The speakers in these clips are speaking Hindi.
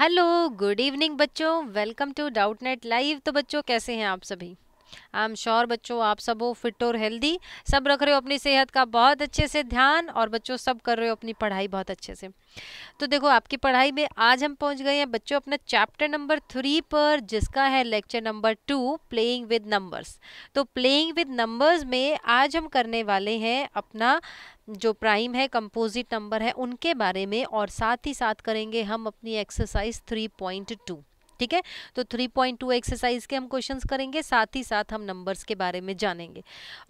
हेलो गुड इवनिंग बच्चों welcome to Doubtnut live तो बच्चों कैसे हैं आप सभी आई एम श्योर बच्चों आप सब हो फिट और हेल्दी सब रख रहे हो अपनी सेहत का बहुत अच्छे से ध्यान और बच्चों सब कर रहे हो अपनी पढ़ाई बहुत अच्छे से तो देखो आपकी पढ़ाई में आज हम पहुंच गए हैं बच्चों अपना चैप्टर नंबर थ्री पर जिसका है lecture number two playing with numbers तो प्लेइंग विद नंबर्स में आज हम करने वाले हैं अपना जो प्राइम है कंपोजिट नंबर है उनके बारे में और साथ ही साथ करेंगे हम अपनी एक्सरसाइज 3.2 ठीक है तो 3.2 एक्सरसाइज के हम क्वेश्चंस करेंगे साथ ही साथ हम नंबर्स के बारे में जानेंगे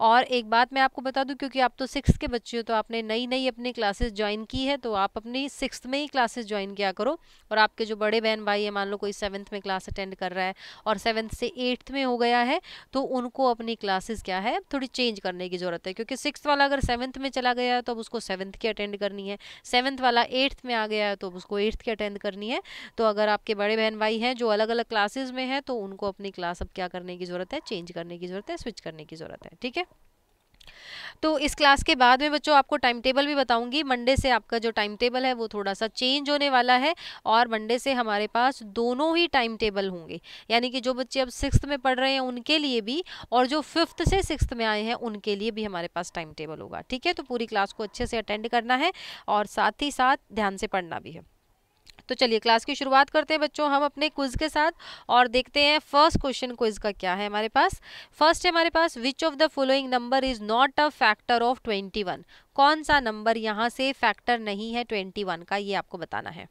और एक बात मैं आपको बता दूं क्योंकि आप तो सिक्स के बच्चे हो तो आपने नई नई अपनी क्लासेस ज्वाइन की है तो आप अपनी सिक्स में ही क्लासेस ज्वाइन किया करो और आपके जो बड़े बहन भाई है मान लो कोई सेवन्थ में क्लास अटेंड कर रहा है और सेवन्थ से एट्थ में हो गया है तो उनको अपनी क्लासेस क्या है थोड़ी चेंज करने की ज़रूरत है क्योंकि सिक्स वाला अगर सेवन्थ में चला गया है तो अब उसको सेवन्थ की अटेंड करनी है सेवन्थ वाला एट्थ में आ गया है तो अब उसको एट्थ की अटेंड करनी है तो अगर आपके बड़े बहन भाई हैं जो अलग अलग क्लासेज में है तो उनको अपनी क्लास अब क्या करने की ज़रूरत है चेंज करने की ज़रूरत है स्विच करने की ज़रूरत है ठीक है तो इस क्लास के बाद में बच्चों आपको टाइम टेबल भी बताऊंगी मंडे से आपका जो टाइम टेबल है वो थोड़ा सा चेंज होने वाला है और मंडे से हमारे पास दोनों ही टाइम टेबल होंगे यानी कि जो बच्चे अब सिक्स में पढ़ रहे हैं उनके लिए भी और जो फिफ्थ से सिक्स में आए हैं उनके लिए भी हमारे पास टाइम टेबल होगा ठीक है तो पूरी क्लास को अच्छे से अटेंड करना है और साथ ही साथ ध्यान से पढ़ना भी है तो चलिए क्लास की शुरुआत करते हैं बच्चों हम अपने क्विज के साथ और देखते हैं फर्स्ट क्वेश्चन क्विज का क्या है हमारे पास फर्स्ट है हमारे पास which of the following number is not a factor of twenty one कौन सा नंबर यहाँ से फैक्टर नहीं है ट्वेंटी वन का ये आपको बताना है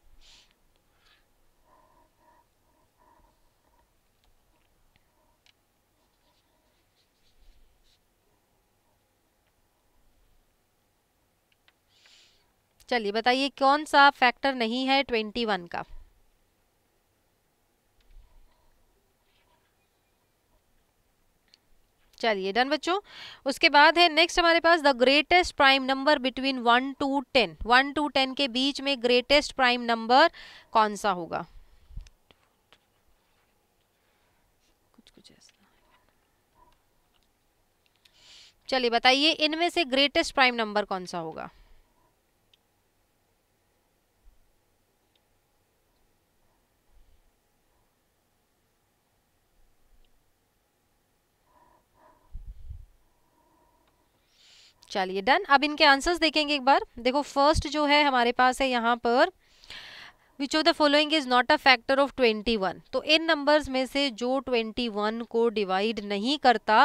चलिए बताइए कौन सा फैक्टर नहीं है ट्वेंटी वन का चलिए डन बच्चों उसके बाद है नेक्स्ट हमारे पास the greatest prime number between one to ten one to ten के बीच में ग्रेटेस्ट प्राइम नंबर कौन सा होगा चलिए बताइए इनमें से ग्रेटेस्ट प्राइम नंबर कौन सा होगा चलिए डन अब इनके आंसर्स देखेंगे एक बार देखो फर्स्ट जो है हमारे पास है यहाँ पर which of the following is not a factor of 21 तो इन नंबर्स में से जो 21 को डिवाइड नहीं करता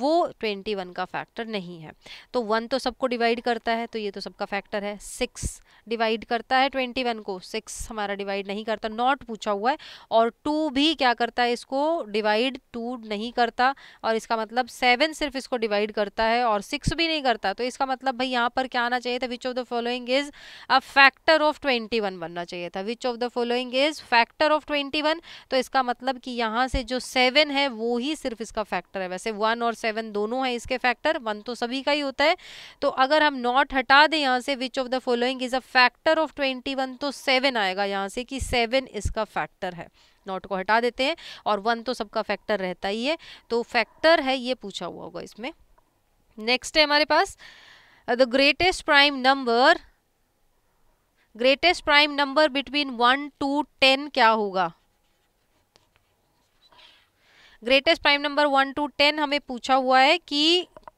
वो 21 का फैक्टर नहीं है तो 1 तो सबको डिवाइड करता है तो ये तो सबका फैक्टर है 6 डिवाइड करता है 21 को 6 हमारा डिवाइड नहीं करता नॉट पूछा हुआ है और 2 भी क्या करता है इसको डिवाइड 2 नहीं करता और इसका मतलब 7 सिर्फ इसको डिवाइड करता है और 6 भी नहीं करता तो इसका मतलब भाई यहाँ पर क्या आना चाहिए था which of the following is a factor of 21 बनना चाहिए था which of the following is factor of twenty one तो इसका मतलब कि यहाँ से जो सेवन है वो ही सिर्फ इसका फैक्टर है वैसे वन और सेवन दोनों है इसके फैक्टर वन तो सभी का ही होता है तो अगर हम नॉट हटा दें यहाँ से which of the following is a factor of twenty one तो सेवन आएगा यहाँ से कि सेवन इसका फैक्टर है नॉट को हटा देते हैं और वन तो सबका फैक्टर रहता ही है तो फैक्टर है ये पूछा हुआ होगा इसमें नेक्स्ट है हमारे पास the greatest prime number greatest prime number between one to ten क्या होगा greatest prime number one to ten हमें पूछा हुआ है कि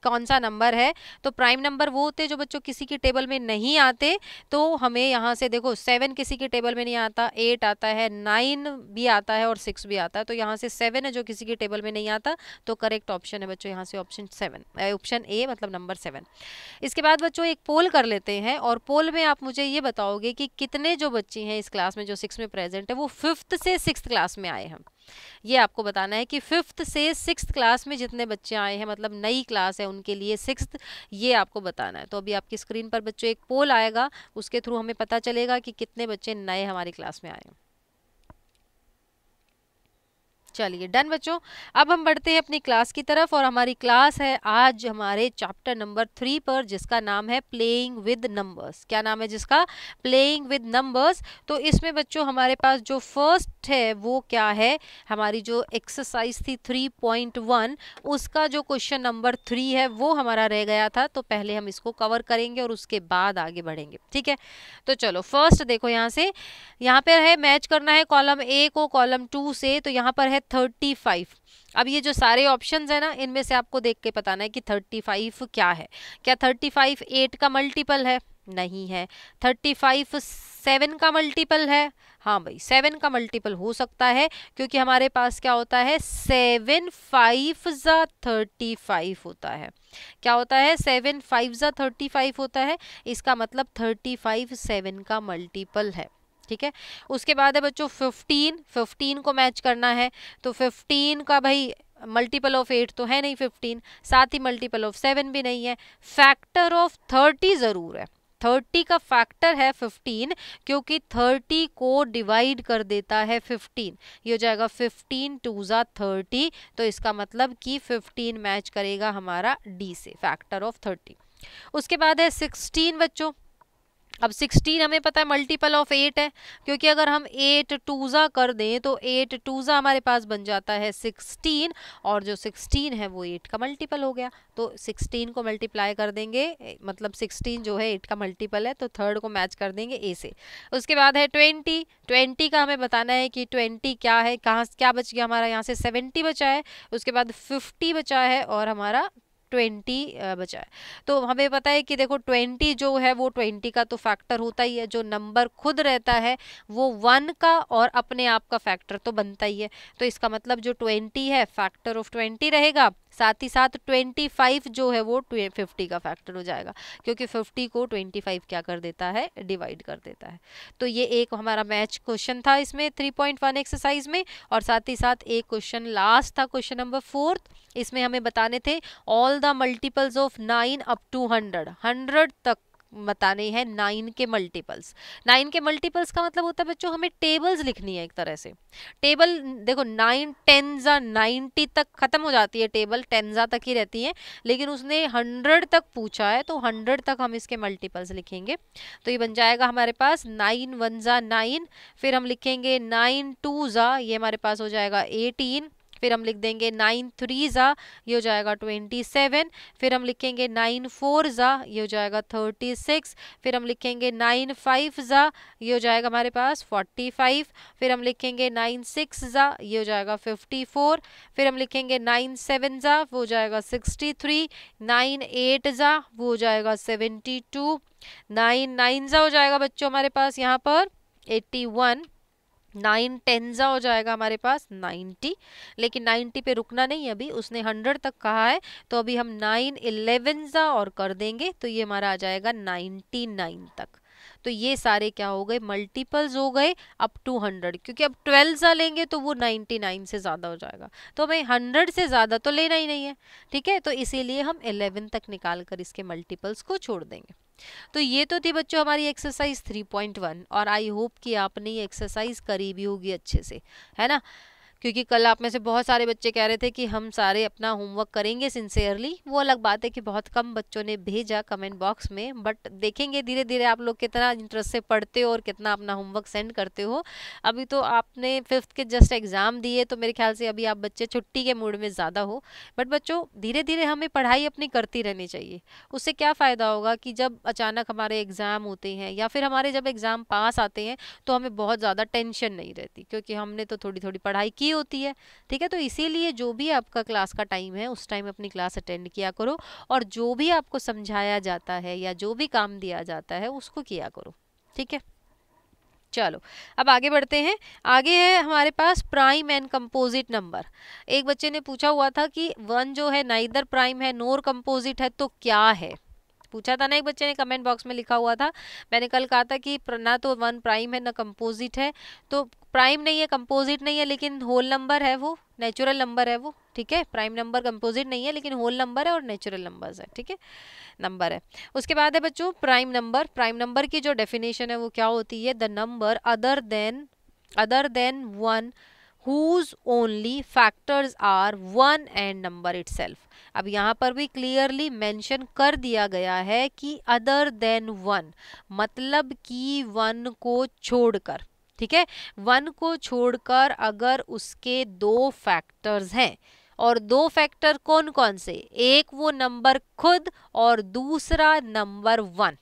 कौन सा नंबर है तो प्राइम नंबर वो होते जो बच्चों किसी के टेबल में नहीं आते तो हमें यहाँ से देखो सेवन किसी के टेबल में नहीं आता एट आता है नाइन भी आता है और सिक्स भी आता है तो यहाँ से सेवन है जो किसी के टेबल में नहीं आता तो करेक्ट ऑप्शन है बच्चों यहाँ से ऑप्शन सेवन ऑप्शन ए मतलब नंबर सेवन इसके बाद बच्चों एक पोल कर लेते हैं और पोल में आप मुझे ये बताओगे कि कितने जो बच्चे हैं इस क्लास में जो सिक्स में प्रेजेंट है वो फिफ्थ से सिक्स क्लास में आए हैं ये आपको बताना है कि फिफ्थ से सिक्स क्लास में जितने बच्चे आए हैं मतलब नई क्लास है उनके लिए सिक्स ये आपको बताना है तो अभी आपकी स्क्रीन पर बच्चों एक पोल आएगा उसके थ्रू हमें पता चलेगा कि कितने बच्चे नए हमारी क्लास में आए हैं चलिए डन बच्चों अब हम बढ़ते हैं अपनी क्लास की तरफ और हमारी क्लास है आज हमारे चैप्टर नंबर थ्री पर जिसका नाम है प्लेइंग विद नंबर्स क्या नाम है जिसका प्लेइंग विद नंबर्स तो इसमें बच्चों हमारे पास जो फर्स्ट है वो क्या है हमारी जो एक्सरसाइज थी थ्री पॉइंट वन उसका जो क्वेश्चन नंबर थ्री है वो हमारा रह गया था तो पहले हम इसको कवर करेंगे और उसके बाद आगे बढ़ेंगे ठीक है तो चलो फर्स्ट देखो यहाँ से यहाँ पर है मैच करना है कॉलम ए को कॉलम टू से तो यहाँ पर है थर्टी फाइव अब ये जो सारे ऑप्शंस है ना इनमें से आपको देख के बताना है कि थर्टी फाइव क्या है क्या थर्टी फाइव एट का मल्टीपल है नहीं है थर्टी फाइव सेवन का मल्टीपल है हाँ भाई सेवन का मल्टीपल हो सकता है क्योंकि हमारे पास क्या होता है सेवन फाइव ज़ा थर्टी फाइव होता है क्या होता है सेवन फाइव ज़ा थर्टी फाइव होता है इसका मतलब थर्टी फाइव सेवन का मल्टीपल है ठीक है उसके बाद है बच्चों फिफ्टीन फिफ्टीन को मैच करना है तो फिफ्टीन का भाई मल्टीपल ऑफ एट तो है नहीं फिफ्टीन साथ ही मल्टीपल ऑफ सेवन भी नहीं है फैक्टर ऑफ थर्टी ज़रूर है थर्टी का फैक्टर है फिफ्टीन क्योंकि थर्टी को डिवाइड कर देता है फिफ्टीन ये हो जाएगा फिफ्टीन टू ज़ा थर्टी तो इसका मतलब कि फिफ्टीन मैच करेगा हमारा डी से फैक्टर ऑफ थर्टी उसके बाद है सिक्सटीन बच्चों अब 16 हमें पता है मल्टीपल ऑफ 8 है क्योंकि अगर हम 8 टूज़ा कर दें तो 8 टूज़ा हमारे पास बन जाता है 16 और जो 16 है वो 8 का मल्टीपल हो गया तो 16 को मल्टीप्लाई कर देंगे मतलब 16 जो है 8 का मल्टीपल है तो थर्ड को मैच कर देंगे ए से उसके बाद है 20 20 का हमें बताना है कि 20 क्या है कहाँ क्या बच गया हमारा यहाँ से सेवेंटी बचा है उसके बाद फिफ्टी बचा है और हमारा ट्वेंटी बचा है तो हमें पता है कि देखो ट्वेंटी जो है वो ट्वेंटी का तो फैक्टर होता ही है जो नंबर खुद रहता है वो वन का और अपने आप का फैक्टर तो बनता ही है तो इसका मतलब जो ट्वेंटी है फैक्टर ऑफ ट्वेंटी रहेगा साथ ही साथ 25 जो है वो 50 का फैक्टर हो जाएगा क्योंकि 50 को 25 क्या कर देता है डिवाइड कर देता है तो ये एक हमारा मैच क्वेश्चन था इसमें 3.1 एक्सरसाइज में और साथ ही साथ एक क्वेश्चन लास्ट था क्वेश्चन नंबर फोर्थ इसमें हमें बताने थे all the multiples of nine up to hundred hundred तक बताने हैं नाइन के मल्टीपल्स नाइन के मल्टीपल्स का मतलब होता है बच्चों हमें टेबल्स लिखनी है एक तरह से टेबल देखो नाइन जा नाइन्टी तक ख़त्म हो जाती है टेबल ज़ा तक ही रहती है लेकिन उसने हंड्रेड तक पूछा है तो हंड्रेड तक हम इसके मल्टीपल्स लिखेंगे तो ये बन जाएगा हमारे पास नाइन वन ज़ा नाइन फिर हम लिखेंगे नाइन टू ज़ा ये हमारे पास हो जाएगा एटीन फिर हम लिख देंगे नाइन थ्री ज़ा ये हो जाएगा ट्वेंटी सेवन फिर हम लिखेंगे नाइन फोर ज़ा ये हो जाएगा थर्टी सिक्स फिर हम लिखेंगे नाइन फाइव ज़ा ये हो जाएगा हमारे पास फोर्टी फाइव फिर हम लिखेंगे नाइन सिक्स ज़ा ये हो जाएगा फिफ्टी फोर फिर हम लिखेंगे नाइन सेवन ज़ा वो हो जाएगा सिक्सटी थ्री नाइन एट ज़ा वो हो जाएगा सेवेंटी टू नाइन नाइन ज़ा हो जाएगा बच्चों हमारे पास यहाँ पर एट्टी वन नाइन टेंजा हो जाएगा हमारे पास नाइन्टी लेकिन नाइन्टी पे रुकना नहीं अभी उसने हंड्रेड तक कहा है तो अभी हम नाइन इलेवेंजा और कर देंगे तो ये हमारा आ जाएगा नाइन्टी नाइन तक तो ये सारे क्या हो गए मल्टीपल्स हो गए अप टू हंड्रेड क्योंकि अब ट्वेल्वजा लेंगे तो वो नाइन्टी नाइन से ज़्यादा हो जाएगा तो हमें हंड्रेड से ज़्यादा तो लेना ही नहीं है ठीक है तो इसीलिए हम एलेवन तक निकाल कर इसके मल्टीपल्स को छोड़ देंगे तो ये तो थी बच्चों हमारी एक्सरसाइज 3.1 और आई होप कि आपने ये एक्सरसाइज करी भी होगी अच्छे से है ना क्योंकि कल आप में से बहुत सारे बच्चे कह रहे थे कि हम सारे अपना होमवर्क करेंगे सिंसेयरली वो अलग बात है कि बहुत कम बच्चों ने भेजा कमेंट बॉक्स में बट देखेंगे धीरे धीरे आप लोग कितना इंटरेस्ट से पढ़ते हो और कितना अपना होमवर्क सेंड करते हो अभी तो आपने फिफ्थ के जस्ट एग्ज़ाम दिए तो मेरे ख्याल से अभी आप बच्चे छुट्टी के मूड में ज़्यादा हो बट बच्चों धीरे धीरे हमें पढ़ाई अपनी करती रहनी चाहिए उससे क्या फ़ायदा होगा कि जब अचानक हमारे एग्ज़ाम होते हैं या फिर हमारे जब एग्ज़ाम पास आते हैं तो हमें बहुत ज़्यादा टेंशन नहीं रहती क्योंकि हमने तो थोड़ी थोड़ी पढ़ाई की होती है ठीक है तो इसीलिए जो भी आपका क्लास का टाइम है उस टाइम अपनी क्लास अटेंड किया करो और जो भी आपको समझाया जाता है या जो भी काम दिया जाता है उसको किया करो ठीक है चलो अब आगे बढ़ते हैं आगे है हमारे पास प्राइम एंड कंपोजिट नंबर एक बच्चे ने पूछा हुआ था कि वन जो है नाइदर प्राइम है नोर कंपोजिट है तो क्या है पूछा था ना एक बच्चे ने कमेंट बॉक्स में लिखा हुआ था मैंने कल कहा था कि ना तो वन प्राइम है ना कंपोजिट है तो प्राइम नहीं है कंपोजिट नहीं है लेकिन होल नंबर है वो नेचुरल नंबर है वो ठीक है प्राइम नंबर कंपोजिट नहीं है लेकिन होल नंबर है और नेचुरल नंबर्स है ठीक है नंबर है उसके बाद है बच्चों प्राइम नंबर प्राइम नंबर की जो डेफिनेशन है वो क्या होती है the number other than other than one whose only factors are one and number it अब यहाँ पर भी क्लियरली मैंशन कर दिया गया है कि अदर देन वन मतलब कि वन को छोड़कर ठीक है वन को छोड़कर अगर उसके दो फैक्टर्स हैं और दो फैक्टर कौन कौन से एक वो नंबर खुद और दूसरा नंबर वन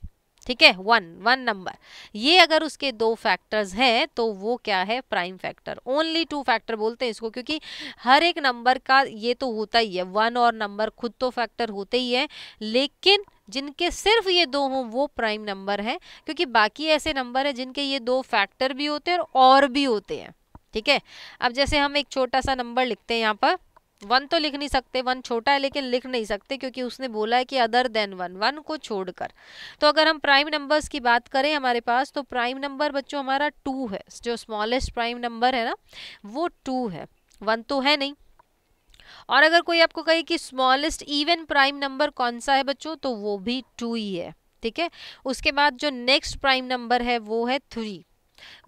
ठीक है वन वन नंबर ये अगर उसके दो फैक्टर्स हैं तो वो क्या है prime factor only two factor बोलते हैं इसको क्योंकि हर एक नंबर का ये तो होता ही है वन और नंबर खुद तो फैक्टर होते ही है लेकिन जिनके सिर्फ ये दो हों वो प्राइम नंबर है क्योंकि बाकी ऐसे नंबर हैं जिनके ये दो फैक्टर भी होते हैं और, और भी होते हैं ठीक है अब जैसे हम एक छोटा सा नंबर लिखते हैं यहाँ पर वन तो लिख नहीं सकते वन छोटा है लेकिन लिख नहीं सकते क्योंकि उसने बोला है कि अदर देन वन वन को छोड़कर तो अगर हम प्राइम नंबर्स की बात करें हमारे पास तो प्राइम नंबर बच्चों हमारा टू है जो स्मॉलेस्ट प्राइम नंबर है ना वो टू है वन तो है नहीं और अगर कोई आपको कहे कि स्मॉलेस्ट इवन प्राइम नंबर कौन सा है बच्चों तो वो भी टू ही है ठीक है उसके बाद जो नेक्स्ट प्राइम नंबर है वो है थ्री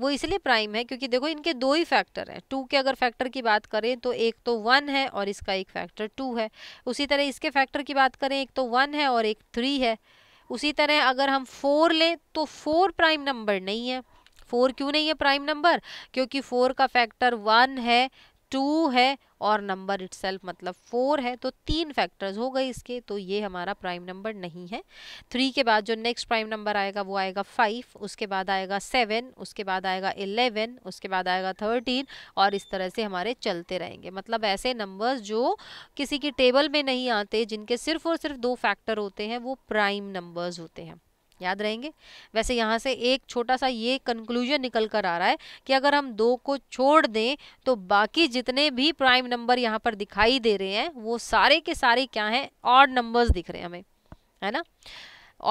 वो इसलिए प्राइम है क्योंकि देखो इनके दो ही फैक्टर हैं टू के अगर फैक्टर की बात करें तो एक तो वन है और इसका एक फैक्टर टू है उसी तरह इसके फैक्टर की बात करें एक तो वन है और एक थ्री है उसी तरह अगर हम फोर लें तो फोर प्राइम नंबर नहीं है फोर क्यों नहीं है प्राइम नंबर क्योंकि फोर का फैक्टर वन है टू है और नंबर इट मतलब फोर है तो तीन फैक्टर्स हो गए इसके तो ये हमारा प्राइम नंबर नहीं है थ्री के बाद जो नेक्स्ट प्राइम नंबर आएगा वो आएगा फाइव उसके बाद आएगा सेवन उसके बाद आएगा इलेवन उसके बाद आएगा थर्टीन और इस तरह से हमारे चलते रहेंगे मतलब ऐसे नंबर्स जो किसी की टेबल में नहीं आते जिनके सिर्फ और सिर्फ दो फैक्टर होते हैं वो प्राइम नंबर्स होते हैं याद रहेंगे वैसे यहाँ से एक छोटा सा ये कंक्लूजन निकल कर आ रहा है कि अगर हम दो को छोड़ दें तो बाकी जितने भी प्राइम नंबर यहाँ पर दिखाई दे रहे हैं वो सारे के सारे क्या हैं ऑड नंबर्स दिख रहे हैं हमें है ना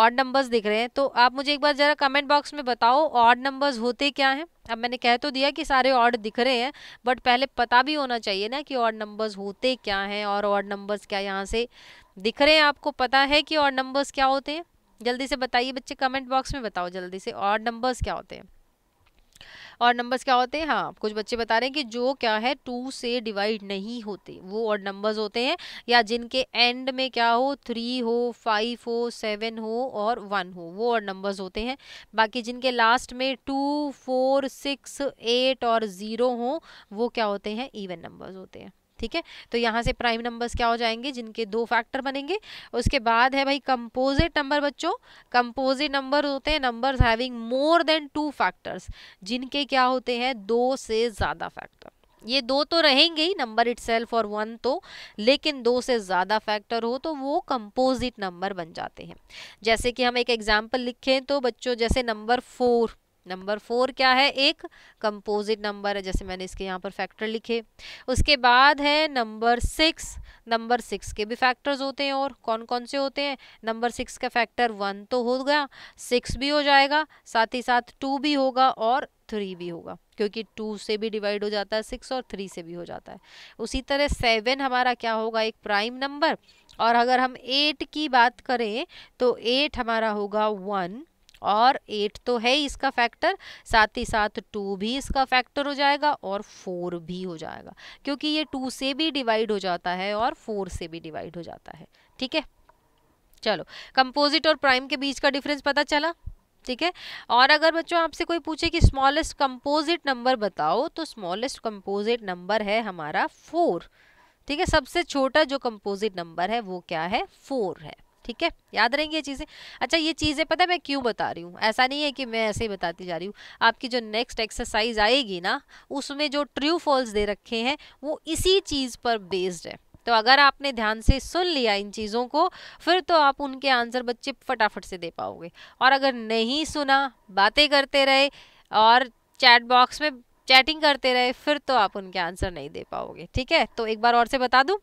ऑड नंबर्स दिख रहे हैं तो आप मुझे एक बार ज़रा कमेंट बॉक्स में बताओ ऑड नंबर्स होते क्या हैं अब मैंने कह तो दिया कि सारे ऑड दिख रहे हैं बट पहले पता भी होना चाहिए ना कि ऑड नंबर्स होते क्या हैं और ऑड नंबर्स क्या यहाँ से दिख रहे हैं आपको पता है कि ऑड नंबर्स क्या होते हैं जल्दी से बताइए बच्चे कमेंट बॉक्स में बताओ जल्दी से और नंबर्स क्या होते हैं और नंबर्स क्या होते हैं हाँ कुछ बच्चे बता रहे हैं कि जो क्या है टू से डिवाइड नहीं होते वो और नंबर्स होते हैं या जिनके एंड में क्या हो थ्री हो फाइव हो सेवन हो और वन हो वो और नंबर्स होते हैं बाकी जिनके लास्ट में टू फोर सिक्स एट और ज़ीरो हो वो क्या होते हैं इवन नंबर्स होते हैं ठीक है तो यहाँ से प्राइम नंबर्स क्या हो जाएंगे जिनके दो फैक्टर बनेंगे उसके बाद है भाई कंपोजिट नंबर बच्चों कंपोजिट नंबर होते हैं numbers having more than two factors जिनके क्या होते हैं दो से ज़्यादा फैक्टर ये दो तो रहेंगे ही नंबर इट्सेल्फ और वन तो लेकिन दो से ज़्यादा फैक्टर हो तो वो कंपोजिट नंबर बन जाते हैं जैसे कि हम एक एग्जाम्पल लिखें तो बच्चों जैसे नंबर फोर नंबर फोर क्या है एक कंपोजिट नंबर है जैसे मैंने इसके यहाँ पर फैक्टर लिखे उसके बाद है नंबर सिक्स नंबर सिक्स के भी फैक्टर्स होते हैं और कौन कौन से होते हैं नंबर सिक्स का फैक्टर वन तो हो गया सिक्स भी हो जाएगा साथ ही साथ टू भी होगा और थ्री भी होगा क्योंकि टू से भी डिवाइड हो जाता है सिक्स और थ्री से भी हो जाता है उसी तरह सेवन हमारा क्या होगा एक प्राइम नंबर और अगर हम एट की बात करें तो एट हमारा होगा वन और एट तो है ही इसका फैक्टर साथ ही साथ टू भी इसका फैक्टर हो जाएगा और फोर भी हो जाएगा क्योंकि ये टू से भी डिवाइड हो जाता है और फोर से भी डिवाइड हो जाता है ठीक है चलो कंपोजिट और प्राइम के बीच का डिफरेंस पता चला ठीक है और अगर बच्चों आपसे कोई पूछे कि स्मॉलेस्ट कंपोजिट नंबर बताओ तो स्मॉलेस्ट कंपोजिट नंबर है हमारा फोर ठीक है सबसे छोटा जो कंपोजिट नंबर है वो क्या है फोर है ठीक है याद रहेंगी ये चीज़ें अच्छा ये चीज़ें पता है मैं क्यों बता रही हूँ ऐसा नहीं है कि मैं ऐसे ही बताती जा रही हूँ आपकी जो नेक्स्ट एक्सरसाइज आएगी ना उसमें जो ट्रू फॉल्स दे रखे हैं वो इसी चीज़ पर बेस्ड है तो अगर आपने ध्यान से सुन लिया इन चीज़ों को फिर तो आप उनके आंसर बच्चे फटाफट से दे पाओगे और अगर नहीं सुना बातें करते रहे और चैट बॉक्स में चैटिंग करते रहे फिर तो आप उनके आंसर नहीं दे पाओगे ठीक है तो एक बार और से बता दूं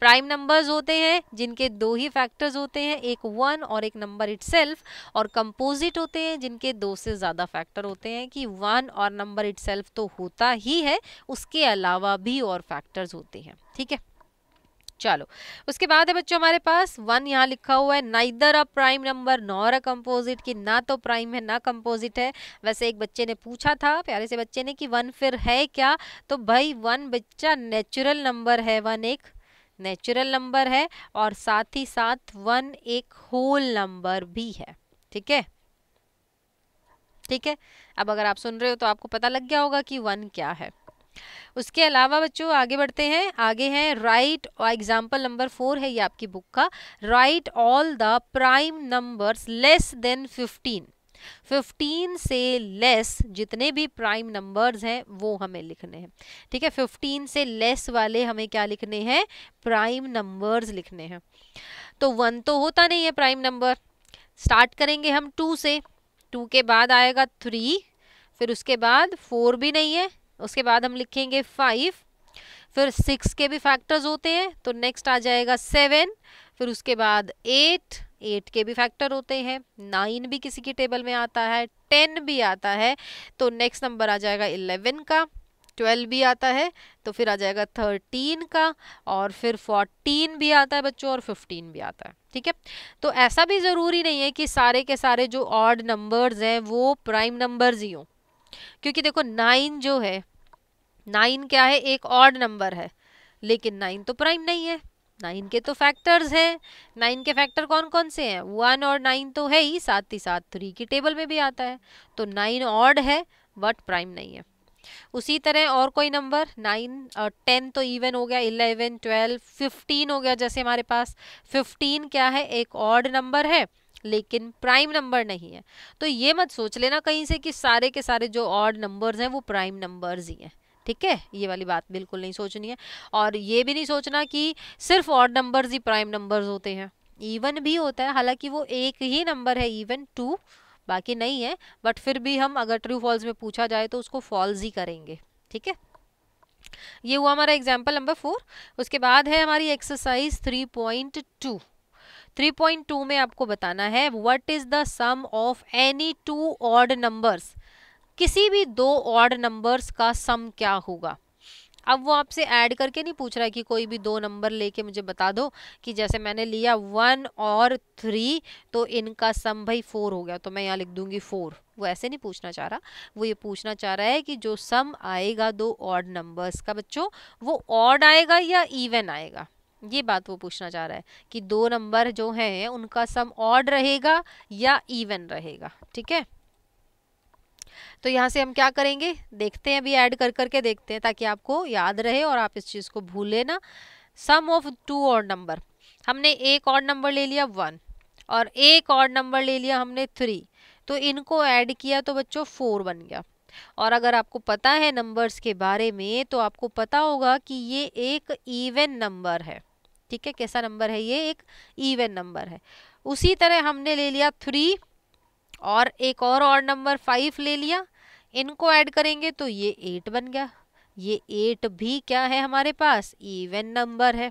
प्राइम नंबर्स होते हैं जिनके दो ही फैक्टर्स होते हैं एक वन और एक नंबर इट और कंपोजिट होते हैं जिनके दो से ज़्यादा फैक्टर होते हैं कि वन और नंबर इट तो होता ही है उसके अलावा भी और फैक्टर्स होते हैं ठीक है चलो उसके बाद है बच्चों हमारे पास वन यहाँ लिखा हुआ है neither a prime number nor a composite कि ना तो प्राइम है ना कंपोजिट है वैसे एक बच्चे ने पूछा था प्यारे से बच्चे ने कि वन फिर है क्या तो भाई वन बच्चा नेचुरल नंबर है वन एक नेचुरल नंबर है और साथ ही साथ वन एक होल नंबर भी है ठीक है ठीक है अब अगर आप सुन रहे हो तो आपको पता लग गया होगा कि वन क्या है उसके अलावा बच्चों आगे बढ़ते हैं आगे हैं राइट और एग्जाम्पल नंबर फोर है ये आपकी बुक का write all the prime numbers less than fifteen 15 से लेस जितने भी प्राइम नंबर्स हैं वो हमें लिखने हैं ठीक है 15 से लेस वाले हमें क्या लिखने हैं प्राइम नंबर्स लिखने हैं तो वन तो होता नहीं है प्राइम नंबर स्टार्ट करेंगे हम टू से टू के बाद आएगा थ्री फिर उसके बाद फोर भी नहीं है उसके बाद हम लिखेंगे फाइव फिर सिक्स के भी फैक्टर्स होते हैं तो नेक्स्ट आ जाएगा सेवन फिर उसके बाद एट एट के भी फैक्टर होते हैं नाइन भी किसी की टेबल में आता है टेन भी आता है तो नेक्स्ट नंबर आ जाएगा इलेवन का ट्वेल्व भी आता है तो फिर आ जाएगा थर्टीन का और फिर फोर्टीन भी आता है बच्चों और फिफ्टीन भी आता है ठीक है तो ऐसा भी ज़रूरी नहीं है कि सारे के सारे जो ऑड नंबर्स हैं वो प्राइम नंबर्स ही हों क्योंकि देखो नाइन जो है नाइन क्या है एक ऑड नंबर है लेकिन नाइन तो प्राइम नहीं है नाइन के तो फैक्टर्स हैं नाइन के फैक्टर कौन कौन से हैं वन और नाइन तो है ही साथ ही साथ थ्री की टेबल में भी आता है तो नाइन ऑड है बट प्राइम नहीं है उसी तरह और कोई नंबर नाइन और टेन तो इवन हो गया इलेवन ट्वेल्व फिफ्टीन हो गया जैसे हमारे पास फिफ्टीन क्या है एक ऑड नंबर है लेकिन प्राइम नंबर नहीं है तो ये मत सोच लेना कहीं से कि सारे के सारे जो ऑड नंबर्स हैं वो प्राइम नंबर्स ही हैं ठीक है ये वाली बात बिल्कुल नहीं सोचनी है और ये भी नहीं सोचना कि सिर्फ ऑड नंबर्स ही प्राइम नंबर्स होते हैं इवन भी होता है हालांकि वो एक ही नंबर है इवन टू बाकी नहीं है बट फिर भी हम अगर ट्रू फॉल्स में पूछा जाए तो उसको फॉल्स ही करेंगे ठीक है ये हुआ हमारा एग्जाम्पल नंबर फोर उसके बाद है हमारी एक्सरसाइज थ्री पॉइंट टू 3.2 में आपको बताना है what is the sum of any two odd numbers किसी भी दो ऑड नंबर्स का सम क्या होगा अब वो आपसे ऐड करके नहीं पूछ रहा है कि कोई भी दो नंबर लेके मुझे बता दो कि जैसे मैंने लिया वन और थ्री तो इनका सम भाई फोर हो गया तो मैं यहाँ लिख दूंगी फोर वो ऐसे नहीं पूछना चाह रहा वो ये पूछना चाह रहा है कि जो सम आएगा दो ऑड नंबर्स का बच्चों वो ऑड आएगा या इवन आएगा ये बात वो पूछना चाह रहा है कि दो नंबर जो है उनका सम ऑड रहेगा या इवन रहेगा ठीक है तो यहाँ से हम क्या करेंगे देखते हैं अभी ऐड कर करके देखते हैं ताकि आपको याद रहे और आप इस चीज़ को भूले ना सम ऑफ टू और नंबर हमने एक और नंबर ले लिया वन और एक और नंबर ले लिया हमने थ्री तो इनको ऐड किया तो बच्चों फोर बन गया और अगर आपको पता है नंबर्स के बारे में तो आपको पता होगा कि ये एक इवन नंबर है ठीक है कैसा नंबर है ये एक इवन नंबर है उसी तरह हमने ले लिया थ्री और एक और और नंबर फाइव ले लिया इनको ऐड करेंगे तो ये एट बन गया ये एट भी क्या है हमारे पास इवन नंबर है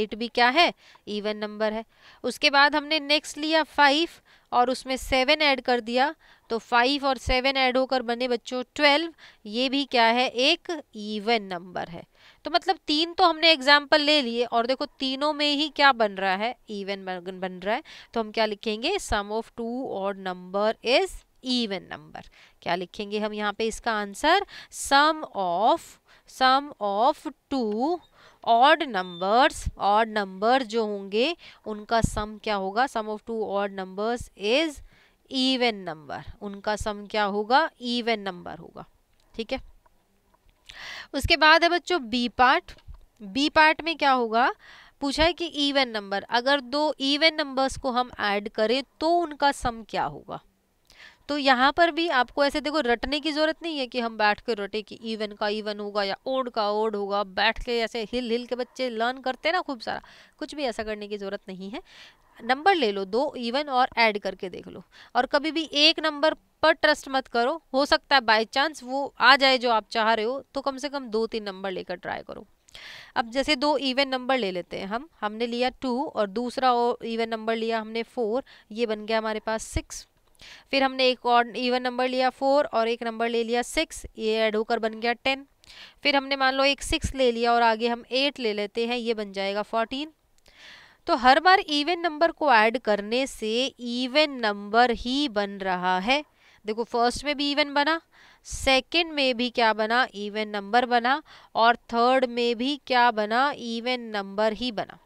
एट भी क्या है इवन नंबर है उसके बाद हमने नेक्स्ट लिया फाइव और उसमें सेवन ऐड कर दिया तो फाइव और सेवन ऐड होकर बने बच्चों ट्वेल्व ये भी क्या है एक इवन नंबर है तो मतलब तीन तो हमने एग्जाम्पल ले लिए और देखो तीनों में ही क्या बन रहा है इवन बन रहा है तो हम क्या लिखेंगे सम ऑफ टू और नंबर इज इवन नंबर क्या लिखेंगे हम यहाँ पे इसका answer sum of sum of two odd numbers odd number जो होंगे उनका सम क्या होगा sum of two odd numbers is even number उनका सम क्या होगा ईवन नंबर होगा ठीक है उसके बाद है बच्चों बी पार्ट बी पार्ट में क्या होगा पूछा है कि इवन नंबर अगर दो ईवन नंबर्स को हम ऐड करें तो उनका सम क्या होगा तो यहाँ पर भी आपको ऐसे देखो रटने की ज़रूरत नहीं है कि हम बैठ कर रटे कि इवन का इवन होगा या ओड का ओड होगा बैठ के ऐसे हिल हिल के बच्चे लर्न करते हैं ना खूब सारा कुछ भी ऐसा करने की ज़रूरत नहीं है नंबर ले लो दो इवन और ऐड करके देख लो और कभी भी एक नंबर पर ट्रस्ट मत करो हो सकता है बाय चांस वो आ जाए जो आप चाह रहे हो तो कम से कम दो तीन नंबर लेकर ट्राई करो अब जैसे दो इवन नंबर ले लेते हैं हम हमने लिया टू और दूसरा इवन नंबर लिया हमने फोर ये बन गया हमारे पास सिक्स फिर हमने एक और इवन नंबर लिया फोर और एक नंबर ले लिया सिक्स ये ऐड होकर बन गया टेन फिर हमने मान लो एक सिक्स ले लिया और आगे हम एट ले लेते हैं ये बन जाएगा फोर्टीन तो हर बार इवन नंबर को ऐड करने से इवन नंबर ही बन रहा है देखो फर्स्ट में भी इवन बना सेकंड में भी क्या बना इवन नंबर बना और थर्ड में भी क्या बना इवन नंबर ही बना